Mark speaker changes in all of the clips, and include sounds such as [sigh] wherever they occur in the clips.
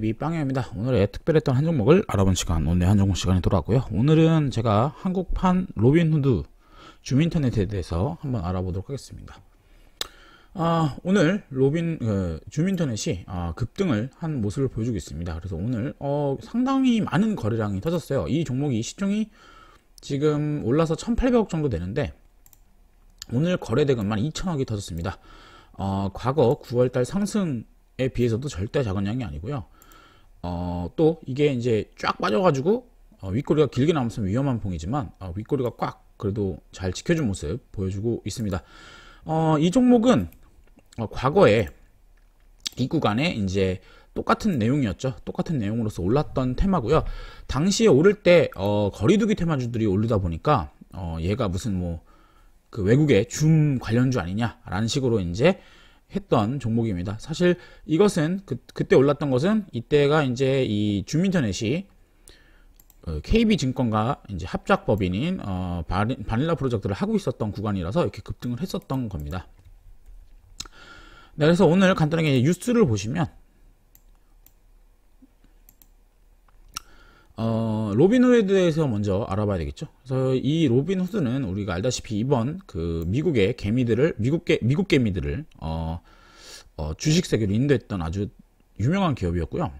Speaker 1: TV 빵야입니다. 오늘의 특별했던 한 종목을 알아본 시간, 오늘의 한 종목 시간이 돌아왔고요. 오늘은 제가 한국판 로빈후드 주민터넷에 대해서 한번 알아보도록 하겠습니다. 아, 오늘 로빈 그, 주민터넷이 아, 급등을 한 모습을 보여주고 있습니다. 그래서 오늘 어, 상당히 많은 거래량이 터졌어요. 이 종목이 시총이 지금 올라서 1,800억 정도 되는데 오늘 거래대금만 2 0 0 0억이 터졌습니다. 어, 과거 9월달 상승에 비해서도 절대 작은 양이 아니고요. 어, 또 이게 이제 쫙 빠져가지고 어, 윗꼬리가 길게 남으면 위험한 봉이지만 어, 윗꼬리가 꽉 그래도 잘 지켜준 모습 보여주고 있습니다. 어, 이 종목은 어, 과거에 이 구간에 이제 똑같은 내용이었죠. 똑같은 내용으로서 올랐던 테마고요. 당시에 오를 때 어, 거리두기 테마주들이 오르다 보니까 어, 얘가 무슨 뭐 그 외국의 줌 관련주 아니냐라는 식으로 이제 했던 종목입니다. 사실 이것은 그, 그때 올랐던 것은 이때가 이제 이 주민터넷이 그 KB증권과 이제 합작법인인 어, 바닐라 프로젝트를 하고 있었던 구간이라서 이렇게 급등을 했었던 겁니다. 네, 그래서 오늘 간단하게 뉴스를 보시면 어, 로빈후드에서 먼저 알아봐야 되겠죠. 그래서 이 로빈후드는 우리가 알다시피 이번 그 미국의 개미들을 미국개 미국 개미들을 어, 어, 주식 세계로 인도했던 아주 유명한 기업이었고요.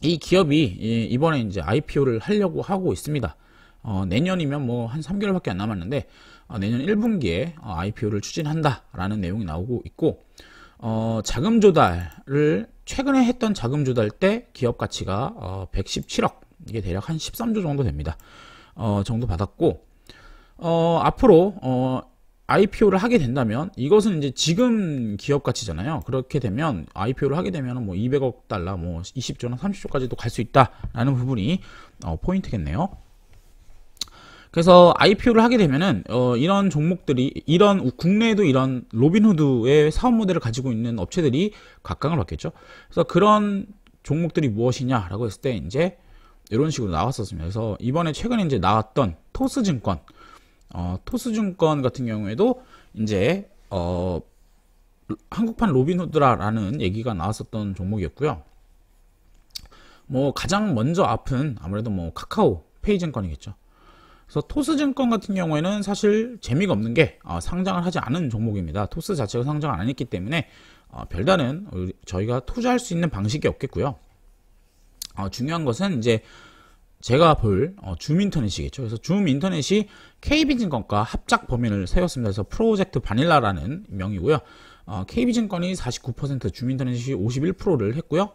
Speaker 1: 이 기업이 이번에 이제 IPO를 하려고 하고 있습니다. 어, 내년이면 뭐 한 3개월밖에 안 남았는데 어, 내년 1분기에 IPO를 어, 추진한다라는 내용이 나오고 있고 어, 자금 조달을 최근에 했던 자금 조달 때 기업 가치가 어, 117억 이게 대략 한 13조 정도 됩니다. 어, 정도 받았고 어, 앞으로 어, IPO를 하게 된다면 이것은 이제 지금 기업 가치잖아요. 그렇게 되면 IPO를 하게 되면 뭐 200억 달러, 뭐 20조나 30조까지도 갈 수 있다라는 부분이 어, 포인트겠네요. 그래서 IPO를 하게 되면은 어, 이런 종목들이 이런 국내에도 이런 로빈후드의 사업 모델을 가지고 있는 업체들이 각광을 받겠죠. 그래서 그런 종목들이 무엇이냐라고 했을 때 이제 이런 식으로 나왔었습니다. 그래서 이번에 최근에 이제 나왔던 토스증권, 어, 토스증권 같은 경우에도 이제 어, 한국판 로빈후드라라는 얘기가 나왔었던 종목이었고요. 뭐 가장 먼저 앞은 아무래도 뭐 카카오 페이증권이겠죠. 그래서 토스증권 같은 경우에는 사실 재미가 없는 게 어, 상장을 하지 않은 종목입니다. 토스 자체가 상장 을안 했기 때문에 어, 별다른 우리, 저희가 투자할 수 있는 방식이 없겠고요. 어, 중요한 것은 이제 제가 볼 어, 줌인터넷이겠죠. 그래서 줌인터넷이 KB증권과 합작 범위를 세웠습니다. 그래서 프로젝트 바닐라라는 명이고요. 어, KB증권이 49%, 줌인터넷이 51%를 했고요.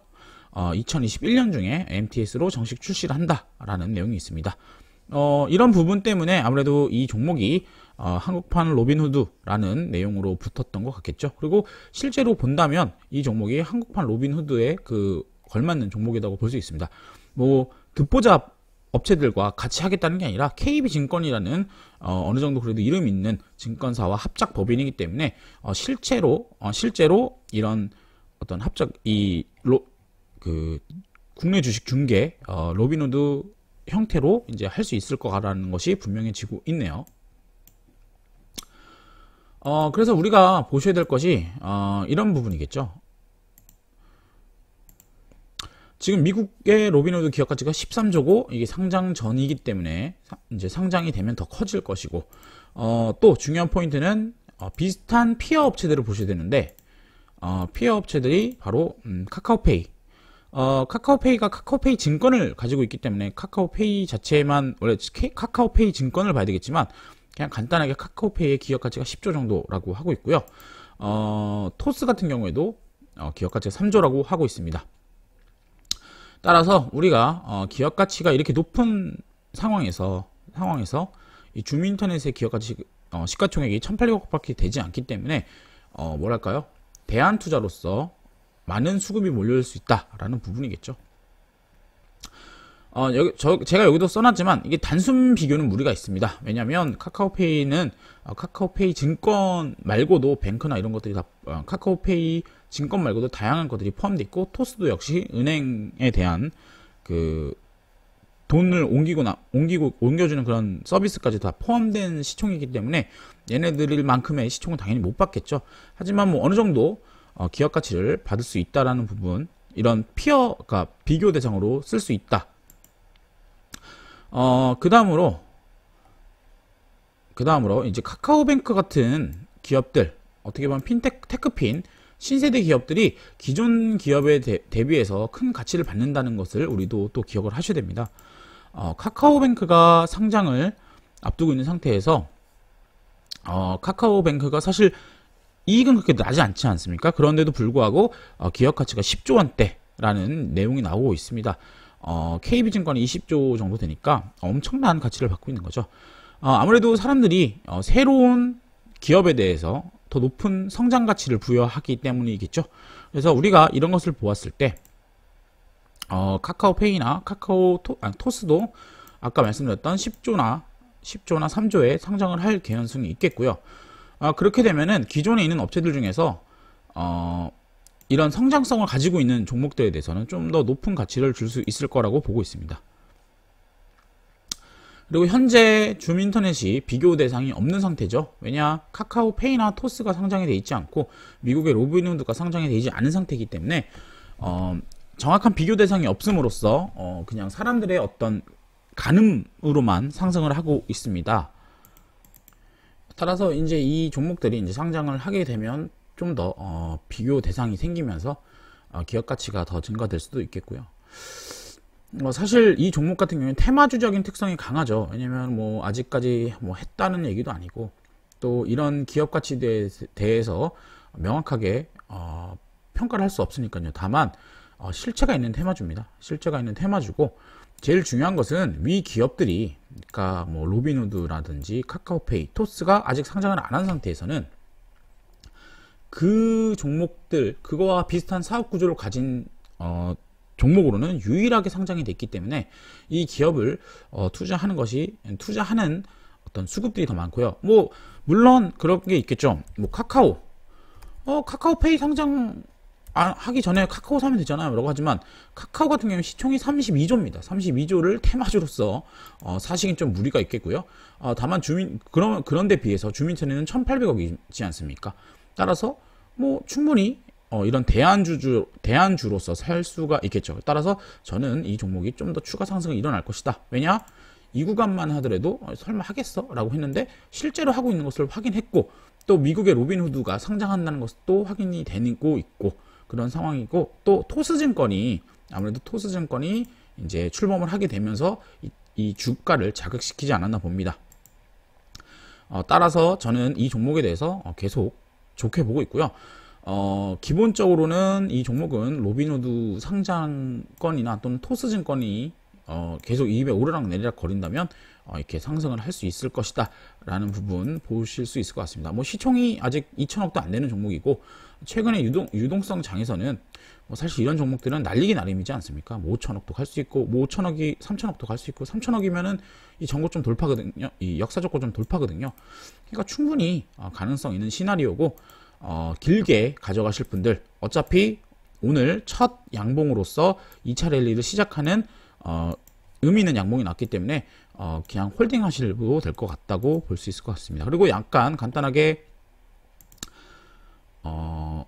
Speaker 1: 어, 2021년 중에 MTS로 정식 출시를 한다라는 내용이 있습니다. 어, 이런 부분 때문에 아무래도 이 종목이 어, 한국판 로빈후드라는 내용으로 붙었던 것 같겠죠. 그리고 실제로 본다면 이 종목이 한국판 로빈후드에 그 걸맞는 종목이라고 볼 수 있습니다. 뭐 듣보잡 업체들과 같이 하겠다는 게 아니라 KB증권이라는 어, 어느 정도 그래도 이름 있는 증권사와 합작 법인이기 때문에 어, 실제로 어, 실제로 이런 어떤 합작 이그 로 그 국내 주식 중개 어, 로빈후드 형태로 이제 할 수 있을 거라는 것이 분명해지고 있네요. 어, 그래서 우리가 보셔야 될 것이 어, 이런 부분이겠죠. 지금 미국의 로빈후드 기업 가치가 13조고 이게 상장 전이기 때문에 이제 상장이 되면 더 커질 것이고 어, 또 중요한 포인트는 어, 비슷한 피어 업체들을 보셔야 되는데 어, 피어 업체들이 바로 음, 카카오페이 어, 카카오페이가 카카오페이 증권을 가지고 있기 때문에 카카오페이 자체만 원래 카카오페이 증권을 봐야 되겠지만 그냥 간단하게 카카오페이의 기업 가치가 10조 정도라고 하고 있고요. 어, 토스 같은 경우에도 어, 기업 가치가 3조라고 하고 있습니다. 따라서 우리가 어, 기업 가치가 이렇게 높은 상황에서 상황에서 이 주민인터넷의 기업 가치 어, 시가총액이 1,800억밖에 되지 않기 때문에 어, 뭐랄까요? 대안 투자로서 많은 수급이 몰려올 수 있다라는 부분이겠죠. 어, 여기, 저, 제가 여기도 써놨지만 이게 단순 비교는 무리가 있습니다. 왜냐하면 카카오페이는 어, 카카오페이 증권 말고도 뱅크나 이런 것들이 다 어, 카카오페이 증권 말고도 다양한 것들이 포함되어 있고 토스도 역시 은행에 대한 그 돈을 옮기거 나, 옮기고 옮겨주는 그런 서비스까지 다 포함된 시총이기 때문에 얘네들만큼의 시총은 당연히 못 받겠죠. 하지만 뭐 어느 정도 어, 기업 가치를 받을 수 있다라는 부분 이런 피어 가 비교 대상으로 쓸 수 있다. 어, 그 다음으로 그 다음으로 이제 카카오뱅크 같은 기업들 어떻게 보면 핀텍 테크핀 신세대 기업들이 기존 기업에 대, 대비해서 큰 가치를 받는다는 것을 우리도 또 기억을 하셔야 됩니다. 어, 카카오뱅크가 상장을 앞두고 있는 상태에서 어, 카카오뱅크가 사실 이익은 그렇게 나지 않지 않습니까? 그런데도 불구하고 어, 기업 가치가 10조 원대라는 내용이 나오고 있습니다. 어, KB증권이 20조 정도 되니까 엄청난 가치를 받고 있는 거죠. 어, 아무래도 사람들이 어, 새로운 기업에 대해서 더 높은 성장 가치를 부여하기 때문이겠죠. 그래서 우리가 이런 것을 보았을 때 어, 카카오페이나 카카오 토, 아니, 토스도 아까 말씀드렸던 10조나 10조나 3조의 상장을 할 개연성이 있겠고요. 아, 그렇게 되면은 기존에 있는 업체들 중에서 어, 이런 성장성을 가지고 있는 종목들에 대해서는 좀 더 높은 가치를 줄 수 있을 거라고 보고 있습니다. 그리고 현재 줌인터넷이 비교 대상이 없는 상태죠. 왜냐 카카오페이나 토스가 상장이 돼 있지 않고 미국의 로비후드가 상장이 되지 않은 상태이기 때문에 어, 정확한 비교 대상이 없음으로써 어, 그냥 사람들의 어떤 가늠으로만 상승을 하고 있습니다. 따라서 이제 이 종목들이 이제 상장을 하게 되면 좀더 어, 비교 대상이 생기면서 어, 기업 가치가 더 증가될 수도 있겠고요. 어, 사실 이 종목 같은 경우는 테마주적인 특성이 강하죠. 왜냐면 하뭐 아직까지 뭐 했다는 얘기도 아니고 또 이런 기업 가치에 대해서 명확하게 어, 평가를 할 수 없으니까요. 다만 어, 실체가 있는 테마주입니다. 실체가 있는 테마주고 제일 중요한 것은 위 기업들이 그러니까 뭐 로빈후드라든지 카카오페이, 토스가 아직 상장을 안 한 상태에서는 그 종목들 그거와 비슷한 사업 구조를 가진 어, 종목으로는 유일하게 상장이 됐기 때문에 이 기업을 어, 투자하는 것이 투자하는 어떤 수급들이 더 많고요. 뭐 물론 그런 게 있겠죠. 뭐 카카오, 어 카카오페이 상장 아, 하기 전에 카카오 사면 되잖아요 라고 하지만 카카오 같은 경우는 시총이 32조입니다 32조를 테마주로서 어, 사시긴 좀 무리가 있겠고요 어, 다만 주민 그런, 그런데 비해서 주민천에는 1800억이지 않습니까 따라서 뭐 충분히 어, 이런 대안주주, 대안주로서 살 수가 있겠죠 따라서 저는 이 종목이 좀 더 추가 상승이 일어날 것이다 왜냐 이 구간만 하더라도 어, 설마 하겠어? 라고 했는데 실제로 하고 있는 것을 확인했고 또 미국의 로빈후드가 상장한다는 것도 확인이 되고 있고 그런 상황이고 또 토스증권이 아무래도 토스증권이 이제 출범을 하게 되면서 이, 이 주가를 자극시키지 않았나 봅니다. 어, 따라서 저는 이 종목에 대해서 어, 계속 좋게 보고 있고요. 어, 기본적으로는 이 종목은 로비노드 상장권이나 또는 토스증권이 어, 계속 이입에 오르락 내리락 거린다면 어, 이렇게 상승을 할 수 있을 것이다 라는 부분 보실 수 있을 것 같습니다 뭐 시총이 아직 2천억도 안 되는 종목이고 최근에 유동, 유동성 장에서는 뭐 사실 이런 종목들은 날리기 나름이지 않습니까 뭐 5천억도 갈 수 있고 뭐 5천억이 3천억도 갈 수 있고 3천억이면은 이전국좀 돌파거든요 이 역사적 고좀 돌파거든요 그러니까 충분히 어, 가능성 있는 시나리오고 어, 길게 가져가실 분들 어차피 오늘 첫 양봉으로서 2차 랠리를 시작하는 어, 의미 있는 양봉이 났기 때문에 어, 그냥 홀딩 하실도 될 것 같다고 볼 수 있을 것 같습니다. 그리고 약간 간단하게 어,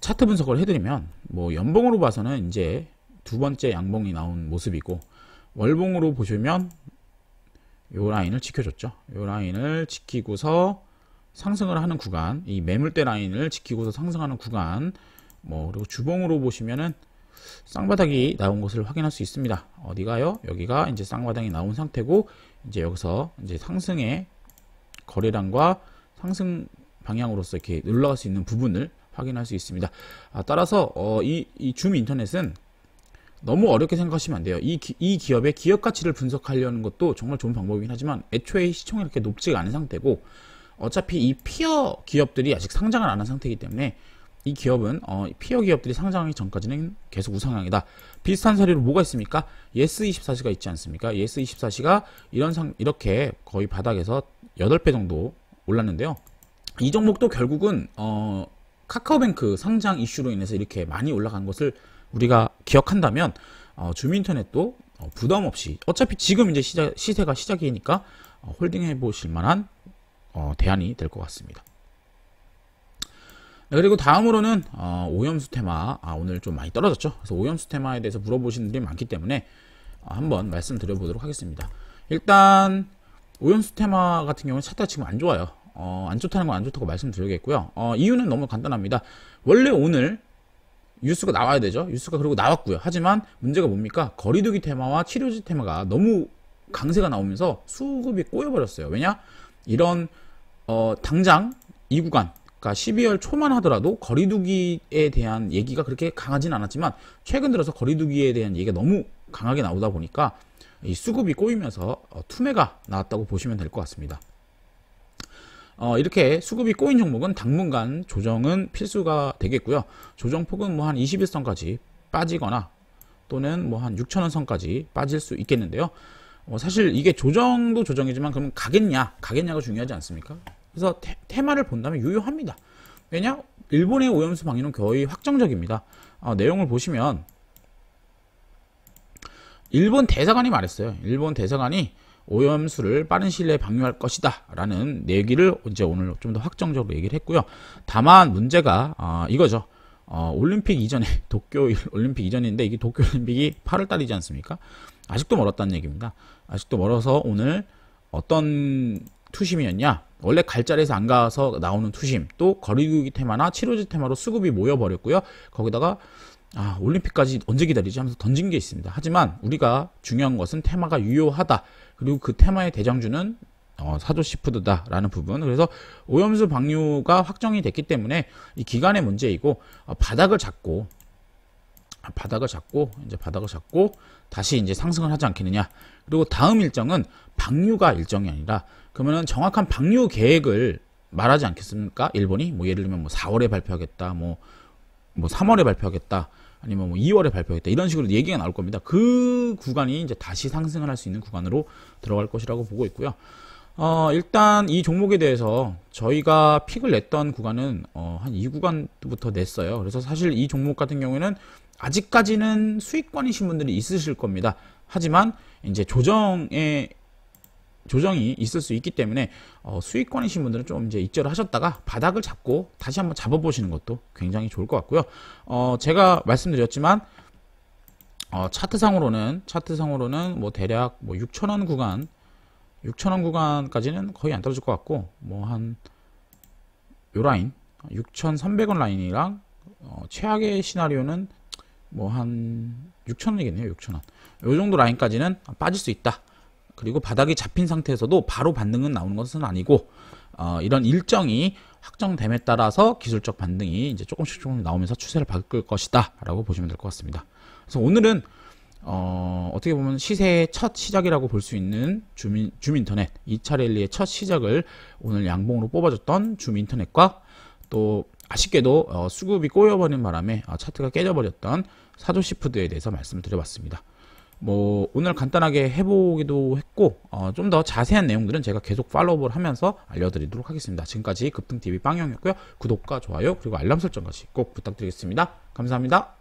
Speaker 1: 차트 분석을 해드리면 뭐 연봉으로 봐서는 이제 두 번째 양봉이 나온 모습이고 월봉으로 보시면 요 라인을 지켜줬죠. 요 라인을 지키고서 상승을 하는 구간, 이 매물대 라인을 지키고서 상승하는 구간, 뭐 그리고 주봉으로 보시면은 쌍바닥이 나온 것을 확인할 수 있습니다. 어디가요? 여기가 이제 쌍바닥이 나온 상태고 이제 여기서 이제 상승의 거래량과 상승 방향으로서 이렇게 올라갈 수 있는 부분을 확인할 수 있습니다. 아, 따라서 어, 이, 이줌 인터넷은 너무 어렵게 생각하시면 안 돼요. 이, 기, 이 기업의 기업 가치를 분석하려는 것도 정말 좋은 방법이긴 하지만 애초에 시총이 이렇게 높지가 않은 상태고 어차피 이 피어 기업들이 아직 상장을 안 한 상태이기 때문에 이 기업은 어, 피어 기업들이 상장하기 전까지는 계속 우상향이다. 비슷한 사례로 뭐가 있습니까? 예스24시가 있지 않습니까? 예스24시가 이런 상 이렇게 거의 바닥에서 8배 정도 올랐는데요. 이 종목도 결국은 어, 카카오뱅크 상장 이슈로 인해서 이렇게 많이 올라간 것을 우리가 기억한다면 어, 주민인터넷도 어, 부담 없이 어차피 지금 이제 시자, 시세가 시작이니까 어, 홀딩해 보실 만한 어, 대안이 될 것 같습니다. 네, 그리고 다음으로는 어, 오염수 테마 아, 오늘 좀 많이 떨어졌죠 그래서 오염수 테마에 대해서 물어보시는 분들이 많기 때문에 어, 한번 말씀드려 보도록 하겠습니다 일단 오염수 테마 같은 경우는 차트가 지금 안 좋아요 어, 안 좋다는 건 안 좋다고 말씀드리겠고요 어, 이유는 너무 간단합니다 원래 오늘 뉴스가 나와야 되죠 뉴스가 그리고 나왔고요 하지만 문제가 뭡니까 거리두기 테마와 치료제 테마가 너무 강세가 나오면서 수급이 꼬여버렸어요 왜냐 이런 어, 당장 이 구간 그러니까 12월 초만 하더라도 거리두기에 대한 얘기가 그렇게 강하진 않았지만 최근 들어서 거리두기에 대한 얘기가 너무 강하게 나오다 보니까 이 수급이 꼬이면서 어, 투매가 나왔다고 보시면 될 것 같습니다. 어, 이렇게 수급이 꼬인 종목은 당분간 조정은 필수가 되겠고요. 조정폭은 뭐 한 21선까지 빠지거나 또는 뭐 한 6천원 선까지 빠질 수 있겠는데요. 어, 사실 이게 조정도 조정이지만 그럼 가겠냐, 가겠냐가 중요하지 않습니까? 그래서 테, 마를 본다면 유효합니다. 왜냐? 일본의 오염수 방류는 거의 확정적입니다. 어, 내용을 보시면 일본 대사관이 말했어요. 일본 대사관이 오염수를 빠른 시일 내에 방류할 것이다 라는 얘기를 이제 오늘 좀 더 확정적으로 얘기를 했고요. 다만 문제가 어, 이거죠. 어, 올림픽 이전에 [laughs] 도쿄 올림픽 이전인데 이게 도쿄 올림픽이 8월달이지 않습니까? 아직도 멀었다는 얘기입니다. 아직도 멀어서 오늘 어떤 투심이었냐? 원래 갈자리에서 안 가서 나오는 투심, 또 거리두기 테마나 치료제 테마로 수급이 모여버렸고요. 거기다가 아, 올림픽까지 언제 기다리지 하면서 던진 게 있습니다. 하지만 우리가 중요한 것은 테마가 유효하다. 그리고 그 테마의 대장주는 어, 사조시푸드다라는 부분. 그래서 오염수 방류가 확정이 됐기 때문에 이 기간의 문제이고 어, 바닥을 잡고 아, 바닥을 잡고 이제 바닥을 잡고 다시 이제 상승을 하지 않겠느냐 그리고 다음 일정은 방류가 일정이 아니라 그러면은 정확한 방류 계획을 말하지 않겠습니까? 일본이 뭐 예를 들면 뭐 4월에 발표하겠다, 뭐뭐 뭐 3월에 뭐 발표하겠다, 아니면 뭐 2월에 발표하겠다 이런 식으로 얘기가 나올 겁니다. 그 구간이 이제 다시 상승을 할 수 있는 구간으로 들어갈 것이라고 보고 있고요. 어, 일단 이 종목에 대해서 저희가 픽을 냈던 구간은 어, 한 2구간부터 냈어요. 그래서 사실 이 종목 같은 경우에는 아직까지는 수익권이신 분들이 있으실 겁니다. 하지만 이제 조정에 조정이 있을 수 있기 때문에 어, 수익권이신 분들은 좀 이제 입절을 하셨다가 바닥을 잡고 다시 한번 잡아보시는 것도 굉장히 좋을 것 같고요. 어, 제가 말씀드렸지만 어, 차트상으로는 차트상으로는 뭐 대략 뭐 6천원 구간 6천원 구간까지는 거의 안 떨어질 것 같고 뭐 한 요 라인 6,300원 라인이랑 어, 최악의 시나리오는 뭐한 6천원이겠네요 6천원 요 정도 라인까지는 빠질 수 있다 그리고 바닥이 잡힌 상태에서도 바로 반등은 나오는 것은 아니고 어, 이런 일정이 확정됨에 따라서 기술적 반등이 이제 조금씩 조금씩 나오면서 추세를 바꿀 것이다 라고 보시면 될 것 같습니다 그래서 오늘은 어, 어떻게 보면 시세의 첫 시작이라고 볼 수 있는 주민, 주민터넷 2차 랠리의 첫 시작을 오늘 양봉으로 뽑아줬던 주민터넷과 또 아쉽게도 어, 수급이 꼬여버린 바람에 어, 차트가 깨져버렸던 사조시푸드에 대해서 말씀드려봤습니다. 뭐 오늘 간단하게 해보기도 했고 어, 좀 더 자세한 내용들은 제가 계속 팔로우를 하면서 알려드리도록 하겠습니다. 지금까지 급등TV 빵형이었고요 구독과 좋아요 그리고 알람 설정까지 꼭 부탁드리겠습니다. 감사합니다.